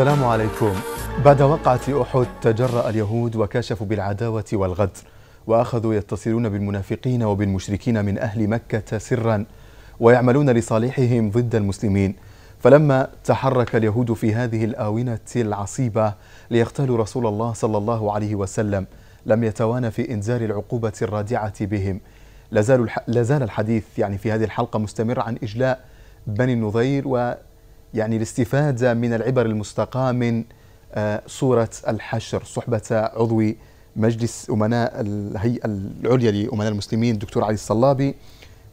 السلام عليكم بعد وقعة أحد تجرأ اليهود وكاشفوا بالعداوة والغدر وأخذوا يتصلون بالمنافقين وبالمشركين من أهل مكة سرا ويعملون لصالحهم ضد المسلمين فلما تحرك اليهود في هذه الآونة العصيبة ليقتلوا رسول الله صلى الله عليه وسلم لم يتوانى في إنزال العقوبة الرادعة بهم لازال الحديث يعني في هذه الحلقة مستمر عن إجلاء بني النظير و يعني الاستفادة من العبر المستقاة آه، من صورة الحشر صحبة عضو مجلس أمناء الهيئة العليا لأمناء المسلمين دكتور علي الصلابي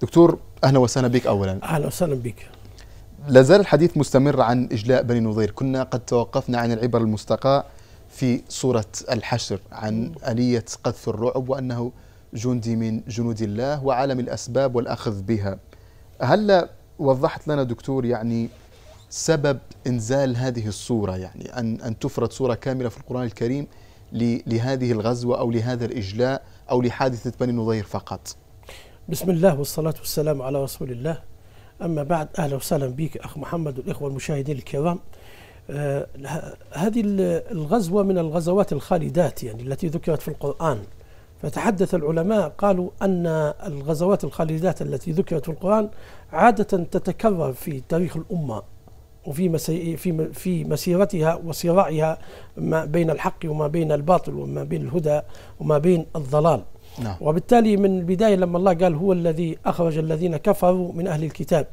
دكتور أهلا وسهلا بك أولا أهلا وسهلا بك لازال الحديث مستمر عن إجلاء بني نظير كنا قد توقفنا عن العبر المستقاة في صورة الحشر عن آلية قذف الرعب وأنه جندي من جنود الله وعالم الأسباب والأخذ بها هل وضحت لنا دكتور يعني سبب انزال هذه الصوره يعني ان ان تفرض صوره كامله في القران الكريم لهذه الغزوه او لهذا الاجلاء او لحادثه بني نظير فقط. بسم الله والصلاه والسلام على رسول الله. اما بعد اهلا وسهلا بك اخ محمد والاخوه المشاهدين الكرام. آه هذه الغزوه من الغزوات الخالدات يعني التي ذكرت في القران. فتحدث العلماء قالوا أن الغزوات الخالدات التي ذكرت في القرآن عادة تتكرر في تاريخ الأمة وفي في في مسيرتها وصراعها ما بين الحق وما بين الباطل وما بين الهدى وما بين الضلال نعم. وبالتالي من البداية لما الله قال هو الذي أخرج الذين كفروا من أهل الكتاب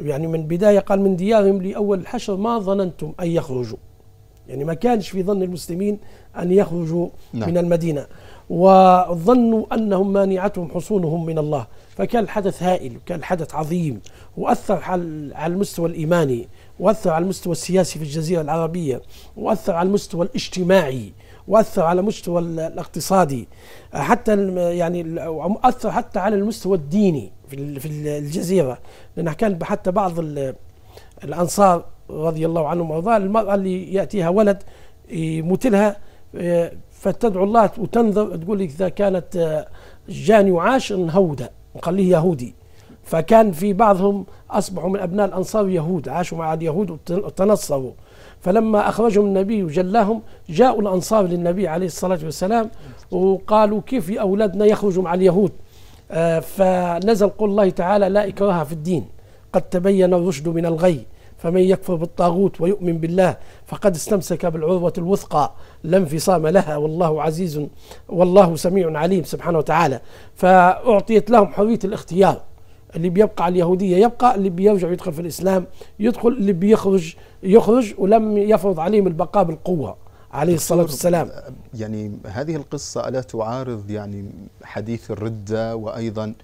يعني من البداية قال من ديارهم لأول الحشر ما ظننتم أن يخرجوا يعني ما كانش في ظن المسلمين أن يخرجوا نعم. من المدينة وظنوا أنهم مانعتهم حصونهم من الله فكان الحدث هائل وكان الحدث عظيم وأثر على المستوى الإيماني واثر على المستوى السياسي في الجزيره العربيه واثر على المستوى الاجتماعي واثر على المستوى الاقتصادي حتى يعني اثر حتى على المستوى الديني في الجزيره لان كان حتى بعض الانصار رضي الله عنهم وارضاه المراه اللي ياتيها ولد يموت لها آه، فتدعو الله وتنظر تقول اذا كانت آه، جاني وعاش نهوده نخليه يهودي فكان في بعضهم أصبحوا من أبناء الأنصار يهود عاشوا مع اليهود وتنصروا فلما أخرجهم النبي وجلاهم جاءوا الأنصار للنبي عليه الصلاة والسلام وقالوا كيف أولادنا يخرجوا مع اليهود آه، فنزل قول الله تعالى لا إكراه في الدين قد تبين الرشد من الغي فمن يكفر بالطاغوت ويؤمن بالله فقد استمسك بالعروة الوثقى لا انفصام لها والله عزيز والله سميع عليم سبحانه وتعالى فأعطيت لهم حرية الاختيار اللي بيبقى على اليهوديه يبقى اللي بيرجع يدخل في الاسلام يدخل اللي بيخرج يخرج ولم يفرض عليهم البقاء بالقوه عليه الصلاه والسلام يعني هذه القصه الا تعارض يعني حديث الرده وايضا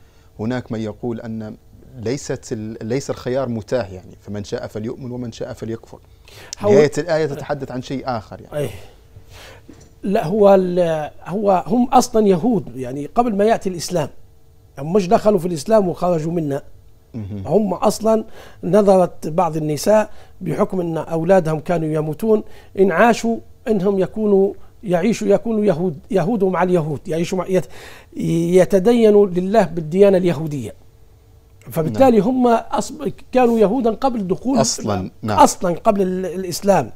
هناك من يقول ان ليست ليس الخيار متاح يعني فمن شاء فليؤمن ومن شاء فليكفر نهايه الايه تتحدث عن شيء اخر يعني أيه لا هو هو هم اصلا يهود يعني قبل ما ياتي الاسلام هم مش دخلوا في الإسلام وخرجوا منا هم اصلا نظرت بعض النساء بحكم ان اولادهم كانوا يموتون ان عاشوا انهم يكونوا يعيشوا يكونوا يهود يهود مع اليهود يعيشوا مع يتدينوا لله بالديانه اليهوديه فبالتالي نعم. هم أصب... كانوا يهودا قبل دخول اصلا نعم. اصلا قبل الاسلام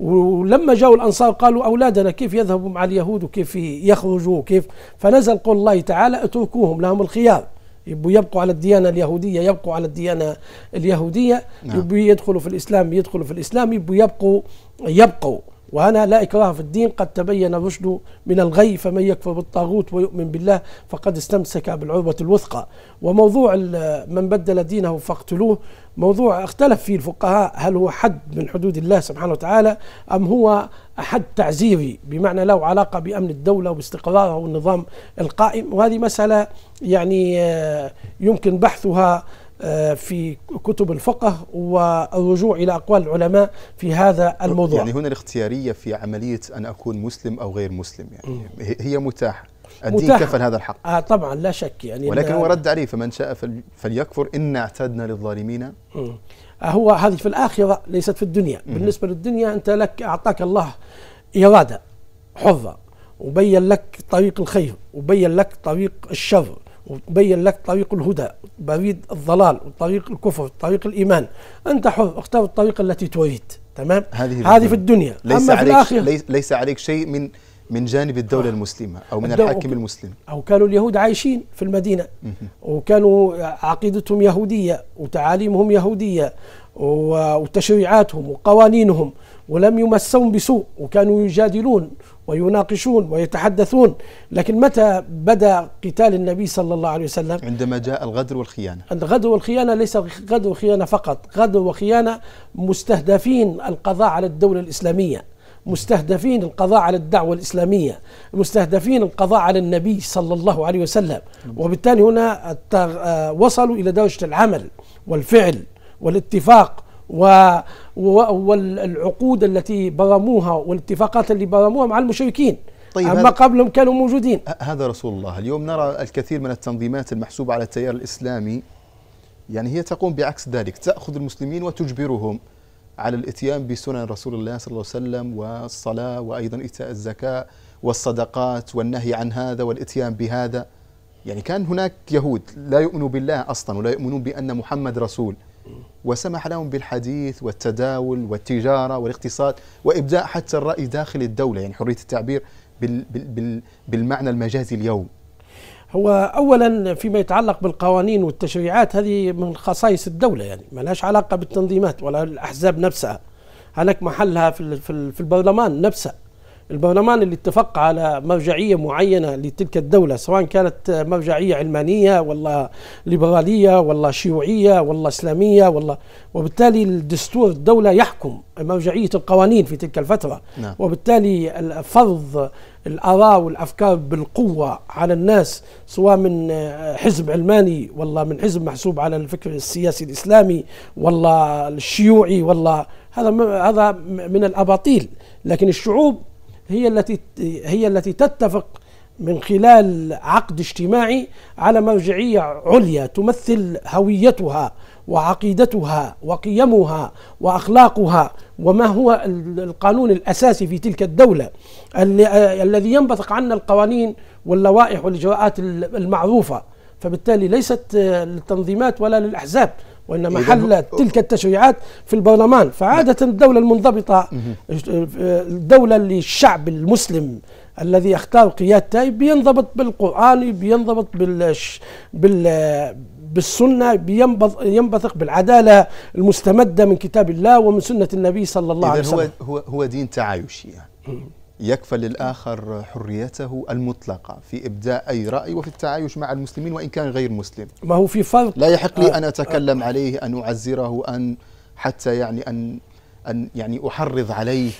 ولما جاءوا الانصار قالوا اولادنا كيف يذهبوا مع اليهود وكيف يخرجوا وكيف فنزل قول الله تعالى اتركوهم لهم الخيار يبقوا على الديانة اليهودية يبقوا على الديانة اليهودية نعم. يدخلوا في الإسلام يدخلوا في الإسلام يبقوا يبقوا, يبقوا وهنا لا إكراه في الدين قد تبين الرشد من الغي فمن يكفر بالطاغوت ويؤمن بالله فقد استمسك بالعروة الوثقى وموضوع من بدل دينه فاقتلوه موضوع اختلف فيه الفقهاء هل هو حد من حدود الله سبحانه وتعالى أم هو حد تعزيري بمعنى له علاقة بأمن الدولة وباستقرارها والنظام القائم وهذه مسألة يعني آه، يمكن بحثها آه، في كتب الفقه والرجوع إلى أقوال العلماء في هذا الموضوع يعني هنا الاختيارية في عملية أن أكون مسلم أو غير مسلم يعني هي متاحة الدين متاح. كفل هذا الحق آه طبعا لا شك يعني ولكن هو رد عليه فمن شاء فليكفر إن اعتدنا للظالمين آه هو هذه في الآخرة ليست في الدنيا بالنسبة للدنيا أنت لك أعطاك الله إرادة حرة وبين لك طريق الخير وبين لك طريق الشر وتبين لك طريق الهدى بريد الضلال وطريق الكفر وطريق الإيمان أنت حر اختار الطريق التي تريد تمام هذه, هذه في الدنيا ليس أما عليك في الآخر ليس, ليس عليك شيء من من جانب الدولة آه. المسلمة أو من الحاكم المسلم أو كانوا اليهود عايشين في المدينة وكانوا عقيدتهم يهودية وتعاليمهم يهودية وتشريعاتهم وقوانينهم ولم يمسهم بسوء وكانوا يجادلون ويناقشون ويتحدثون لكن متى بدا قتال النبي صلى الله عليه وسلم عندما جاء الغدر والخيانه الغدر والخيانه ليس غدر وخيانه فقط غدر وخيانه مستهدفين القضاء على الدوله الاسلاميه مستهدفين القضاء على الدعوة الإسلامية مستهدفين القضاء على النبي صلى الله عليه وسلم وبالتالي هنا آه، وصلوا إلى درجة العمل والفعل والاتفاق و والعقود التي برموها والاتفاقات اللي برموها مع المشركين طيب أما قبلهم كانوا موجودين هذا رسول الله اليوم نرى الكثير من التنظيمات المحسوبة على التيار الإسلامي يعني هي تقوم بعكس ذلك تأخذ المسلمين وتجبرهم على الاتيان بسنن رسول الله صلى الله عليه وسلم والصلاة وأيضا إيتاء الزكاة والصدقات والنهي عن هذا والاتيان بهذا يعني كان هناك يهود لا يؤمنوا بالله أصلا ولا يؤمنون بأن محمد رسول وسمح لهم بالحديث والتداول والتجارة والاقتصاد وإبداء حتى الرأي داخل الدولة يعني حرية التعبير بال بال بالمعنى المجازي اليوم هو اولا فيما يتعلق بالقوانين والتشريعات هذه من خصائص الدوله يعني ما لهاش علاقه بالتنظيمات ولا الاحزاب نفسها هناك محلها في في البرلمان نفسه البرلمان اللي اتفق على مرجعية معينة لتلك الدولة سواء كانت مرجعية علمانية ولا ليبرالية ولا شيوعية ولا إسلامية ولا وبالتالي الدستور الدولة يحكم مرجعية القوانين في تلك الفترة نعم. وبالتالي فرض الآراء والأفكار بالقوة على الناس سواء من حزب علماني ولا من حزب محسوب على الفكر السياسي الإسلامي ولا الشيوعي ولا هذا هذا من الأباطيل لكن الشعوب هي التي هي التي تتفق من خلال عقد اجتماعي على مرجعية عليا تمثل هويتها وعقيدتها وقيمها واخلاقها وما هو القانون الاساسي في تلك الدوله الذي ينبثق عنا القوانين واللوائح والاجراءات المعروفه فبالتالي ليست للتنظيمات ولا للاحزاب وإنما حل تلك التشريعات في البرلمان فعادة الدولة المنضبطة الدولة اللي الشعب المسلم الذي يختار قيادته بينضبط بالقرآن بينضبط بالش بال بالسنة ينبثق بالعدالة المستمدة من كتاب الله ومن سنة النبي صلى الله عليه وسلم هو, هو دين تعايشي يعني يكفل للآخر حريته المطلقة في إبداء أي رأي وفي التعايش مع المسلمين وإن كان غير مسلم ما هو في فرق لا يحق لي آه، أن أتكلم عليه أن أعزره أن حتى يعني أن أن يعني أحرض عليه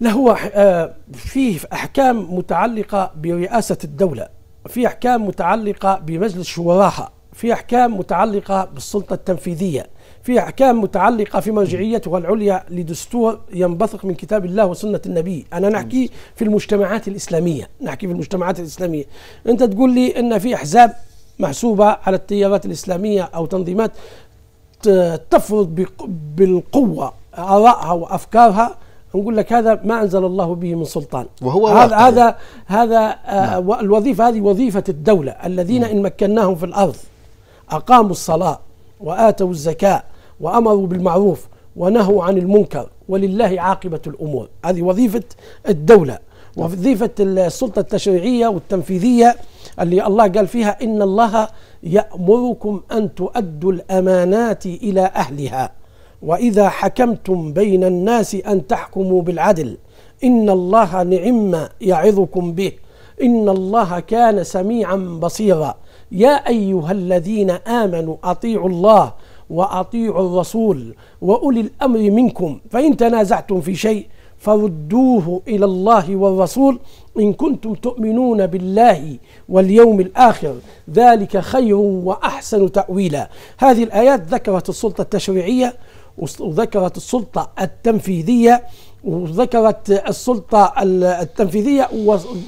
لا هو آه، فيه أحكام متعلقة برئاسة الدولة في أحكام متعلقة بمجلس شوراها في أحكام متعلقة بالسلطة التنفيذية في أحكام متعلقة في مرجعيتها العليا لدستور ينبثق من كتاب الله وسنة النبي أنا نحكي في المجتمعات الإسلامية نحكي في المجتمعات الإسلامية أنت تقول لي أن في أحزاب محسوبة على التيارات الإسلامية أو تنظيمات تفرض بالقوة آرائها وأفكارها نقول لك هذا ما انزل الله به من سلطان وهو هذا هذا هذا آه، نعم. آه الوظيفه هذه وظيفه الدوله الذين نعم. ان مكناهم في الارض اقاموا الصلاه واتوا الزكاه وأمروا بالمعروف ونهوا عن المنكر ولله عاقبة الأمور هذه وظيفة الدولة وظيفة السلطة التشريعية والتنفيذية اللي الله قال فيها إن الله يأمركم أن تؤدوا الأمانات إلى أهلها وإذا حكمتم بين الناس أن تحكموا بالعدل إن الله نعم يعظكم به إن الله كان سميعا بصيرا يا أيها الذين آمنوا أطيعوا الله وأطيعوا الرسول وأولي الأمر منكم فإن تنازعتم في شيء فردوه إلى الله والرسول إن كنتم تؤمنون بالله واليوم الآخر ذلك خير وأحسن تأويلا هذه الآيات ذكرت السلطة التشريعية وذكرت السلطة التنفيذية وذكرت السلطة التنفيذية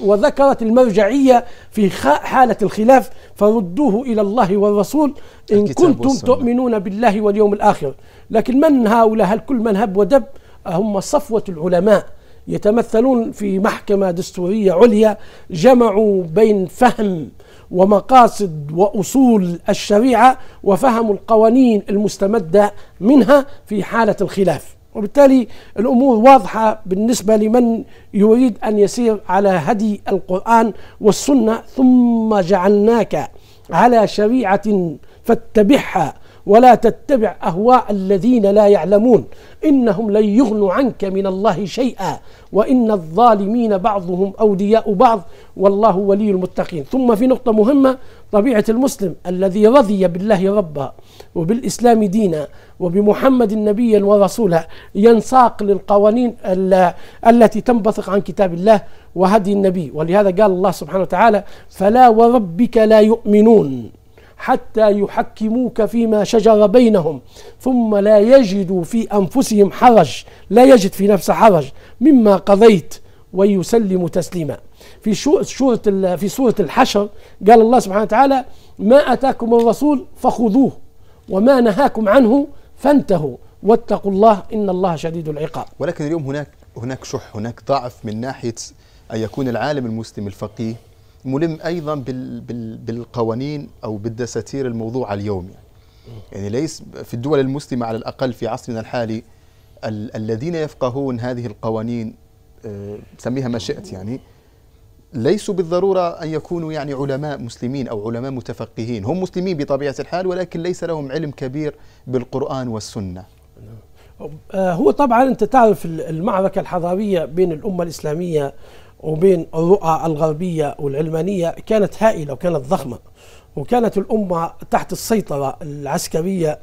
وذكرت المرجعية في حالة الخلاف فردوه إلى الله والرسول إن كنتم تؤمنون بالله واليوم الآخر لكن من هؤلاء هل كل من هب ودب هم صفوة العلماء يتمثلون في محكمة دستورية عليا جمعوا بين فهم ومقاصد وأصول الشريعة وفهم القوانين المستمدة منها في حالة الخلاف وبالتالي الأمور واضحة بالنسبة لمن يريد أن يسير على هدي القرآن والسنة ثم جعلناك على شريعة فاتبعها ولا تتبع أهواء الذين لا يعلمون إنهم لن يغنوا عنك من الله شيئا وإن الظالمين بعضهم أولياء بعض والله ولي المتقين ثم في نقطة مهمة طبيعة المسلم الذي رضي بالله ربا وبالإسلام دينا وبمحمد نبيا ورسولا ينساق للقوانين التي تنبثق عن كتاب الله وهدي النبي ولهذا قال الله سبحانه وتعالى فلا وربك لا يؤمنون حتى يحكموك فيما شجر بينهم ثم لا يجدوا في أنفسهم حرج لا يجد في نفسه حرج مما قضيت ويسلم تسليما في سورة في سورة الحشر قال الله سبحانه وتعالى ما أتاكم الرسول فخذوه وما نهاكم عنه فانتهوا واتقوا الله إن الله شديد العقاب ولكن اليوم هناك هناك شح هناك ضعف من ناحية أن يكون العالم المسلم الفقيه ملم ايضا بالقوانين او بالدساتير الموضوع اليوم يعني. يعني ليس في الدول المسلمه على الاقل في عصرنا الحالي ال الذين يفقهون هذه القوانين آه، سميها ما شئت يعني ليسوا بالضروره ان يكونوا يعني علماء مسلمين او علماء متفقهين، هم مسلمين بطبيعه الحال ولكن ليس لهم علم كبير بالقران والسنه. آه، هو طبعا انت تعرف المعركه الحضاريه بين الامه الاسلاميه وبين الرؤى الغربية والعلمانية كانت هائلة وكانت ضخمة وكانت الأمة تحت السيطرة العسكرية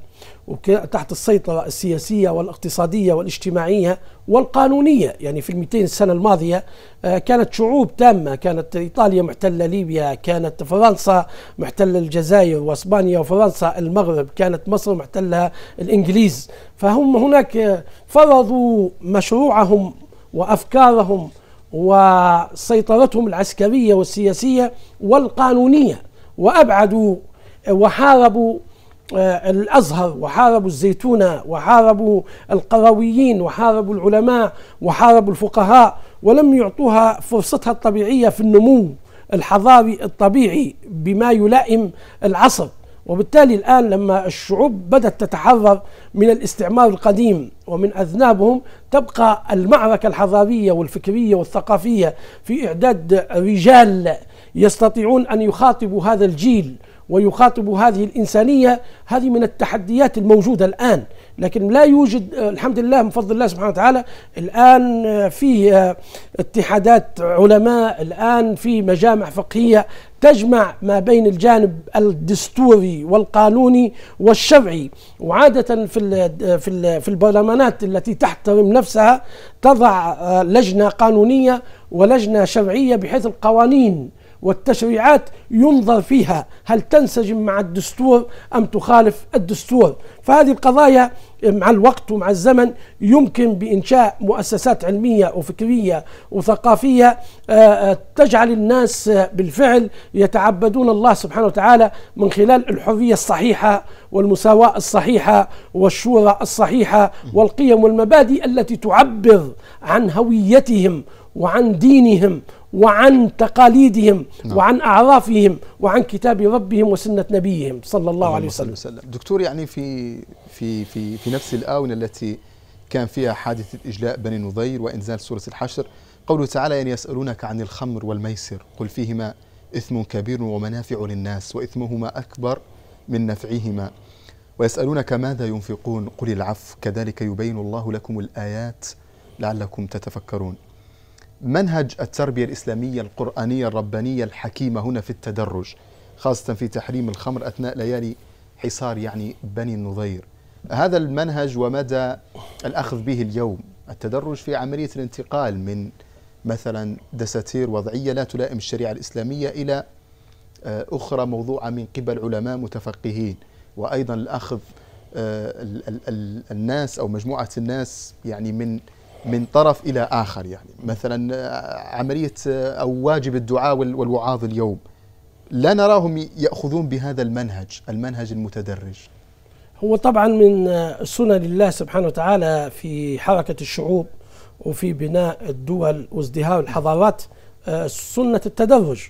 وتحت السيطرة السياسية والاقتصادية والاجتماعية والقانونية يعني في 200 سنة الماضية آه، كانت شعوب تامة كانت إيطاليا محتلة ليبيا كانت فرنسا محتلة الجزائر وإسبانيا وفرنسا المغرب كانت مصر محتلها الإنجليز فهم هناك آه، فرضوا مشروعهم وأفكارهم وسيطرتهم العسكرية والسياسية والقانونية وأبعدوا وحاربوا آه، الأزهر وحاربوا الزيتونة وحاربوا القرويين وحاربوا العلماء وحاربوا الفقهاء ولم يعطوها فرصتها الطبيعية في النمو الحضاري الطبيعي بما يلائم العصر وبالتالي الآن لما الشعوب بدأت تتحرر من الاستعمار القديم ومن أذنابهم تبقى المعركة الحضارية والفكرية والثقافية في إعداد رجال يستطيعون أن يخاطبوا هذا الجيل ويخاطبوا هذه الإنسانية هذه من التحديات الموجودة الآن لكن لا يوجد الحمد لله من فضل الله سبحانه وتعالى الآن في اه، اتحادات علماء الآن في مجامع فقهية تجمع ما بين الجانب الدستوري والقانوني والشرعي وعادة في في في البرلمانات التي تحترم نفسها تضع آه، لجنة قانونية ولجنة شرعية بحيث القوانين والتشريعات ينظر فيها هل تنسجم مع الدستور أم تخالف الدستور فهذه القضايا مع الوقت ومع الزمن يمكن بإنشاء مؤسسات علمية وفكرية وثقافية آه، آه، تجعل الناس بالفعل يتعبدون الله سبحانه وتعالى من خلال الحرية الصحيحة والمساواة الصحيحة والشورى الصحيحة والقيم والمبادئ التي تعبر عن هويتهم وعن دينهم وعن تقاليدهم نعم. وعن أعرافهم وعن كتاب ربهم وسنة نبيهم صلى الله عليه وسلم. وسلم دكتور يعني في في في في نفس الآونة التي كان فيها حادثة إجلاء بني نضير وإنزال سورة الحشر قوله تعالى يعني يسألونك عن الخمر والميسر قل فيهما إثم كبير ومنافع للناس وإثمهما أكبر من نفعهما ويسألونك ماذا ينفقون قل العفو كذلك يبين الله لكم الآيات لعلكم تتفكرون منهج التربية الإسلامية القرآنية الربانية الحكيمة هنا في التدرج خاصة في تحريم الخمر أثناء ليالي حصار يعني بني النظير هذا المنهج ومدى الأخذ به اليوم التدرج في عملية الانتقال من مثلا دساتير وضعية لا تلائم الشريعة الإسلامية إلى آه، أخرى موضوعة من قبل علماء متفقهين وأيضا الأخذ آه، الناس أو مجموعة الناس يعني من من طرف الى اخر يعني مثلا آه، عمليه آه، او واجب الدعاء والوعاظ اليوم لا نراهم ياخذون بهذا المنهج المنهج المتدرج هو طبعا من آه، سنن الله سبحانه وتعالى في حركه الشعوب وفي بناء الدول وازدهار الحضارات سنه التدرج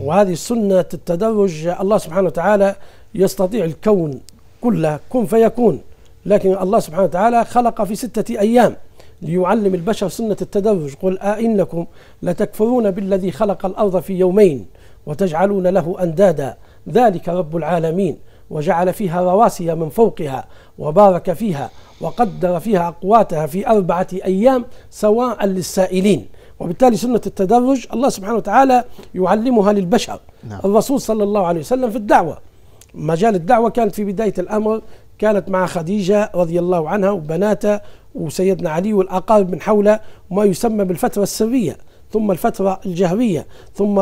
وهذه سنه التدرج الله سبحانه وتعالى يستطيع الكون كله كن فيكون لكن الله سبحانه وتعالى خلق في سته ايام ليعلم البشر سنة التدرج قل أئنكم لتكفرون بالذي خلق الأرض في يومين وتجعلون له أندادا ذلك رب العالمين وجعل فيها رواسي من فوقها وبارك فيها وقدر فيها أقواتها في أربعة أيام سواء للسائلين وبالتالي سنة التدرج الله سبحانه وتعالى يعلمها للبشر نعم. الرسول صلى الله عليه وسلم في الدعوة مجال الدعوة كانت في بداية الأمر كانت مع خديجة رضي الله عنها وبناتها وسيدنا علي والأقارب من حوله ما يسمى بالفترة السرية ثم الفترة الجهرية ثم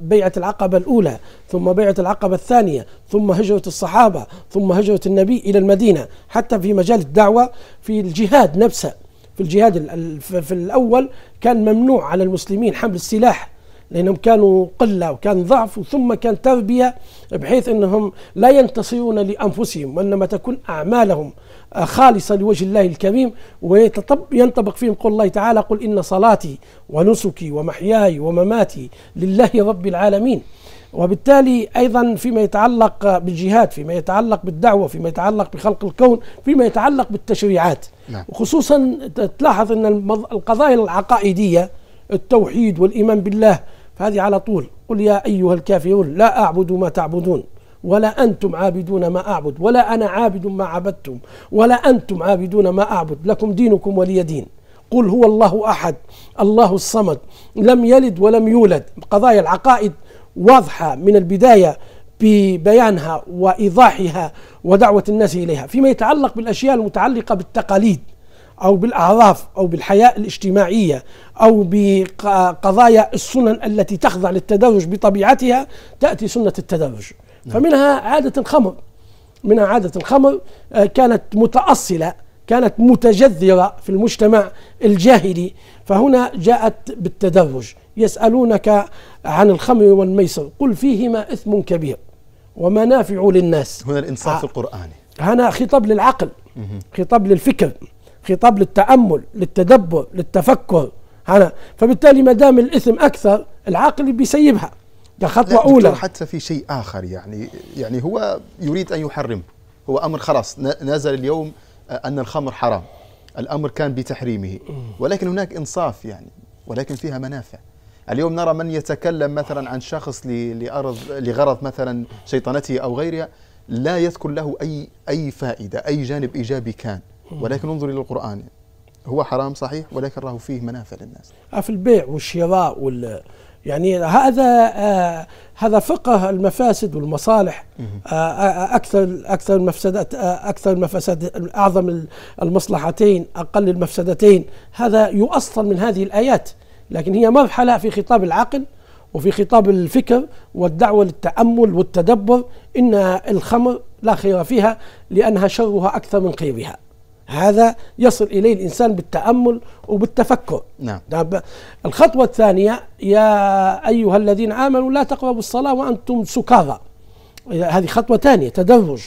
بيعة العقبة الأولى ثم بيعة العقبة الثانية ثم هجرة الصحابة ثم هجرة النبي إلى المدينة حتى في مجال الدعوة في الجهاد نفسه في الجهاد في الأول كان ممنوع على المسلمين حمل السلاح لأنهم كانوا قلة وكان ضعف ثم كان تربية بحيث أنهم لا ينتصرون لأنفسهم وإنما تكون أعمالهم آه، خالصة لوجه الله الكريم وينطبق فيهم قول الله تعالى قل إن صلاتي ونسكي ومحياي ومماتي لله رب العالمين وبالتالي أيضا فيما يتعلق بالجهاد فيما يتعلق بالدعوة فيما يتعلق بخلق الكون فيما يتعلق بالتشريعات نعم. وخصوصا تلاحظ أن القضايا العقائدية التوحيد والإيمان بالله هذه على طول قل يا أيها الكافرون لا أعبد ما تعبدون ولا أنتم عابدون ما أعبد ولا أنا عابد ما عبدتم ولا أنتم عابدون ما أعبد لكم دينكم ولي دين قل هو الله أحد الله الصمد لم يلد ولم يولد قضايا العقائد واضحة من البداية ببيانها وإيضاحها ودعوة الناس إليها فيما يتعلق بالأشياء المتعلقة بالتقاليد أو بالأعراف أو بالحياة الاجتماعية أو بقضايا السنن التي تخضع للتدرج بطبيعتها تأتي سنة التدرج نعم. فمنها عادة الخمر منها عادة الخمر آه، كانت متأصلة كانت متجذرة في المجتمع الجاهلي فهنا جاءت بالتدرج يسألونك عن الخمر والميسر قل فيهما إثم كبير ومنافع للناس هنا الإنصاف آه، القرآني هنا خطاب للعقل خطاب للفكر خطاب للتأمل للتدبر للتفكر هنا فبالتالي ما دام الإثم أكثر العقل بيسيبها كخطوة خطوة أولى حتى في شيء آخر يعني يعني هو يريد أن يحرمه هو أمر خلاص نزل اليوم آه، أن الخمر حرام الأمر كان بتحريمه ولكن هناك إنصاف يعني ولكن فيها منافع اليوم نرى من يتكلم مثلا عن شخص لأرض لغرض مثلا شيطنته أو غيرها لا يذكر له أي أي فائدة أي جانب إيجابي كان ولكن انظر إلى القرآن هو حرام صحيح ولكن راه فيه منافع للناس آه، في البيع والشراء وال يعني هذا آه هذا فقه المفاسد والمصالح آه،, آه،, آه اكثر اكثر المفسدات آه اكثر المفاسد اعظم المصلحتين اقل المفسدتين هذا يؤصل من هذه الايات لكن هي مرحله في خطاب العقل وفي خطاب الفكر والدعوه للتامل والتدبر ان الخمر لا خير فيها لانها شرها اكثر من خيرها هذا يصل إليه الإنسان بالتأمل وبالتفكر نعم الخطوة الثانية يا أيها الذين آمنوا لا تقربوا الصلاة وأنتم سكارى هذه خطوة ثانية تدرج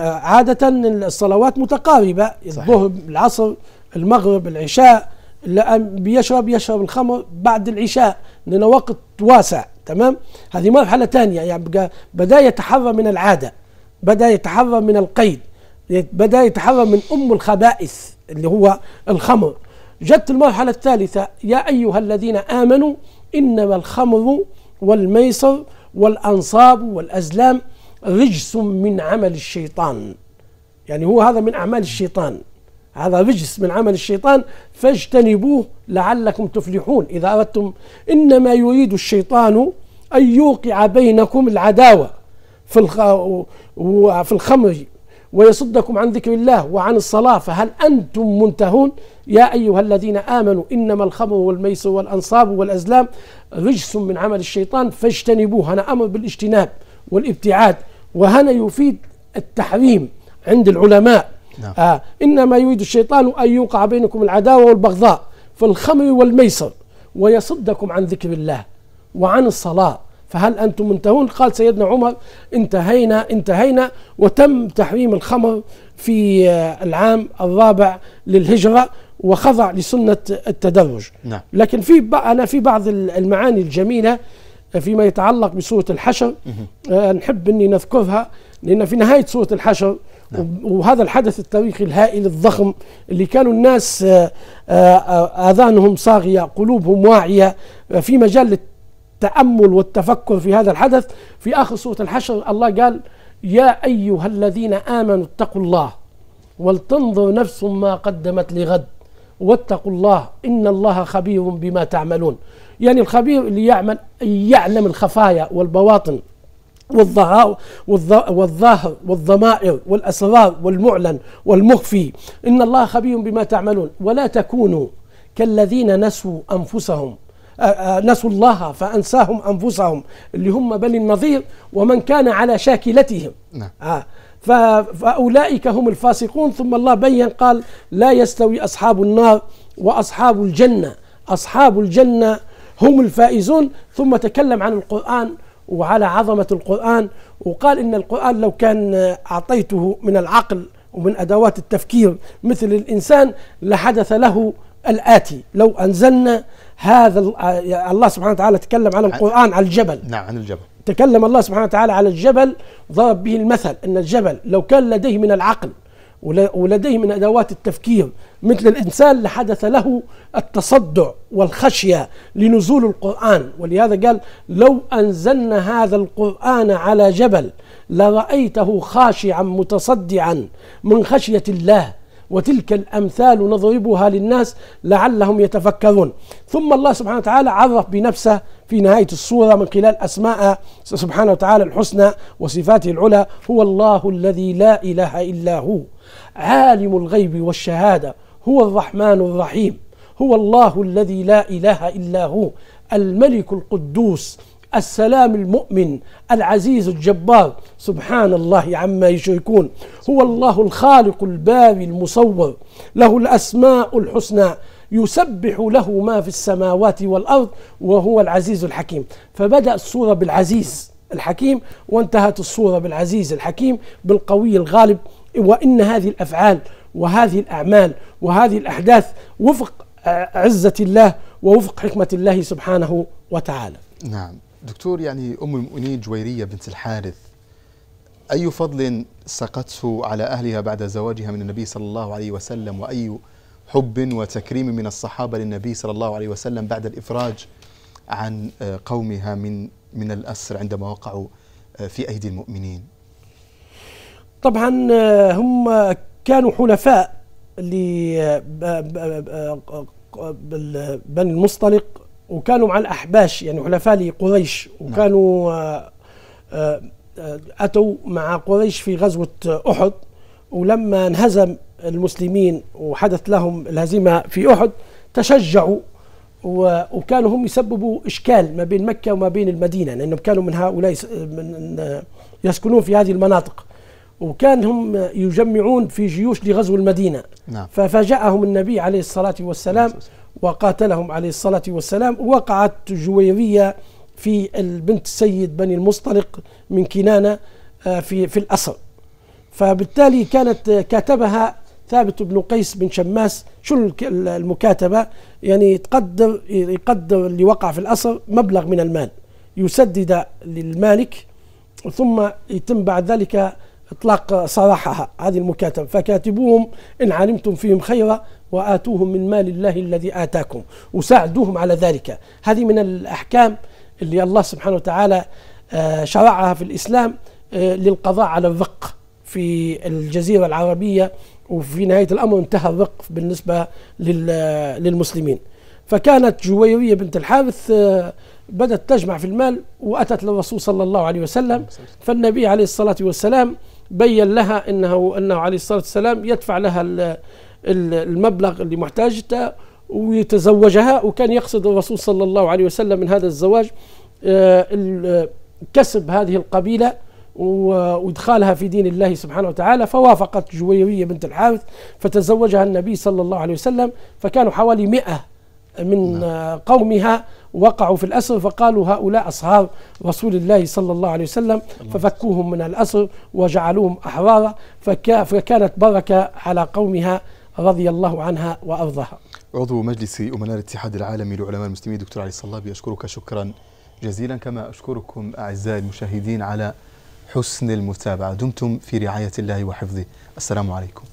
عادة الصلوات متقاربة الظهر العصر المغرب العشاء بيشرب يشرب الخمر بعد العشاء لأنه وقت واسع تمام هذه مرحلة ثانية يعني بدأ يتحرى من العادة بدأ يتحرى من القيد بدا يتحرر من ام الخبائث اللي هو الخمر جت المرحله الثالثه يا ايها الذين امنوا انما الخمر والميسر والانصاب والازلام رجس من عمل الشيطان يعني هو هذا من اعمال الشيطان هذا رجس من عمل الشيطان فاجتنبوه لعلكم تفلحون اذا اردتم انما يريد الشيطان ان يوقع بينكم العداوه في في الخمر ويصدكم عن ذكر الله وعن الصلاة فهل أنتم منتهون يا أيها الذين آمنوا إنما الخمر والميسر والأنصاب والأزلام رجس من عمل الشيطان فاجتنبوه أنا أمر بالاجتناب والابتعاد وهنا يفيد التحريم عند العلماء نعم. آه إنما يريد الشيطان أن يوقع بينكم العداوة والبغضاء في الخمر والميسر ويصدكم عن ذكر الله وعن الصلاة فهل أنتم منتهون قال سيدنا عمر انتهينا انتهينا وتم تحريم الخمر في آه، العام الرابع للهجرة وخضع لسنة التدرج نعم. لكن في أنا في بعض المعاني الجميلة آه، فيما يتعلق بسورة الحشر آه، نحب أني نذكرها لأن في نهاية سورة الحشر نعم. وهذا الحدث التاريخي الهائل الضخم اللي كانوا الناس آذانهم صاغية قلوبهم واعية في مجال التأمل والتفكر في هذا الحدث في آخر سورة الحشر الله قال يا أيها الذين آمنوا اتقوا الله ولتنظر نفس ما قدمت لغد واتقوا الله إن الله خبير بما تعملون يعني الخبير اللي يعمل يعلم الخفايا والبواطن والظهر والظاهر والضمائر والأسرار والمعلن والمخفي إن الله خبير بما تعملون ولا تكونوا كالذين نسوا أنفسهم نسوا الله فأنساهم أنفسهم اللي هم بني النظير ومن كان على شاكلتهم نعم. آه فأولئك هم الفاسقون ثم الله بين قال لا يستوي أصحاب النار وأصحاب الجنة أصحاب الجنة هم الفائزون ثم تكلم عن القرآن وعلى عظمة القرآن وقال إن القرآن لو كان أعطيته من العقل ومن أدوات التفكير مثل الإنسان لحدث له الآتي لو أنزلنا هذا آه، الله سبحانه وتعالى تكلم عن القرآن على الجبل نعم عن الجبل تكلم الله سبحانه وتعالى على الجبل ضرب به المثل أن الجبل لو كان لديه من العقل ولديه من أدوات التفكير مثل الإنسان لحدث له التصدع والخشية لنزول القرآن ولهذا قال لو أنزلنا هذا القرآن على جبل لرأيته خاشعا متصدعا من خشية الله وتلك الأمثال نضربها للناس لعلهم يتفكرون ثم الله سبحانه وتعالى عرف بنفسه في نهاية الصورة من خلال أسماء سبحانه وتعالى الحسنى وصفاته العلى هو الله الذي لا إله إلا هو عالم الغيب والشهادة هو الرحمن الرحيم هو الله الذي لا إله إلا هو الملك القدوس السلام المؤمن العزيز الجبار سبحان الله عما يشركون هو الله الخالق الباري المصور له الأسماء الحسنى يسبح له ما في السماوات والأرض وهو العزيز الحكيم فبدأ الصورة بالعزيز الحكيم وانتهت الصورة بالعزيز الحكيم بالقوي الغالب وإن هذه الأفعال وهذه الأعمال وهذه الأحداث وفق عزة الله ووفق حكمة الله سبحانه وتعالى نعم دكتور يعني أم المؤمنين جويرية بنت الحارث أي فضل سقته على أهلها بعد زواجها من النبي صلى الله عليه وسلم وأي حب وتكريم من الصحابة للنبي صلى الله عليه وسلم بعد الإفراج عن آه، قومها من من الأسر عندما وقعوا آه، في أيدي المؤمنين طبعا آه، هم كانوا حلفاء لبني المصطلق وكانوا مع الأحباش يعني حلفاء لقريش نعم. وكانوا آه، آه، أتوا مع قريش في غزوة أحد ولما انهزم المسلمين وحدث لهم الهزيمة في أحد تشجعوا وكانوا هم يسببوا إشكال ما بين مكة وما بين المدينة لأنهم كانوا من هؤلاء من آه، يسكنون في هذه المناطق وكان هم يجمعون في جيوش لغزو المدينة نعم. ففاجأهم النبي عليه الصلاة والسلام نعم. وقاتلهم عليه الصلاة والسلام وقعت جويرية في البنت سيد بني المصطلق من كنانة آه، في, في الأصل فبالتالي كانت آه، كاتبها ثابت بن قيس بن شماس شو المكاتبة يعني تقدر يقدر اللي وقع في الأصل مبلغ من المال يسدد للمالك ثم يتم بعد ذلك إطلاق صراحها هذه المكاتبة فكاتبوهم إن علمتم فيهم خيرا وآتوهم من مال الله الذي آتاكم وساعدوهم على ذلك هذه من الأحكام اللي الله سبحانه وتعالى آه، شرعها في الإسلام آه، للقضاء على الرق في الجزيرة العربية وفي نهاية الأمر انتهى الرق بالنسبة آه، للمسلمين فكانت جويرية بنت الحارث بدأت تجمع في المال وأتت للرسول صلى الله عليه وسلم فالنبي عليه الصلاة والسلام بين لها انه انه عليه الصلاه والسلام يدفع لها المبلغ اللي محتاجته ويتزوجها وكان يقصد الرسول صلى الله عليه وسلم من هذا الزواج آه، كسب هذه القبيله وادخالها في دين الله سبحانه وتعالى فوافقت جويريه بنت الحارث فتزوجها النبي صلى الله عليه وسلم فكانوا حوالي 100 من نعم. آه، قومها وقعوا في الأسر فقالوا هؤلاء أصحاب رسول الله صلى الله عليه وسلم ففكوهم من الأسر وجعلوهم أحرارا فكانت بركة على قومها رضي الله عنها وأرضاها عضو مجلس أمناء الاتحاد العالمي لعلماء المسلمين دكتور علي الصلابي أشكرك شكرا جزيلا كما أشكركم أعزائي المشاهدين على حسن المتابعة دمتم في رعاية الله وحفظه السلام عليكم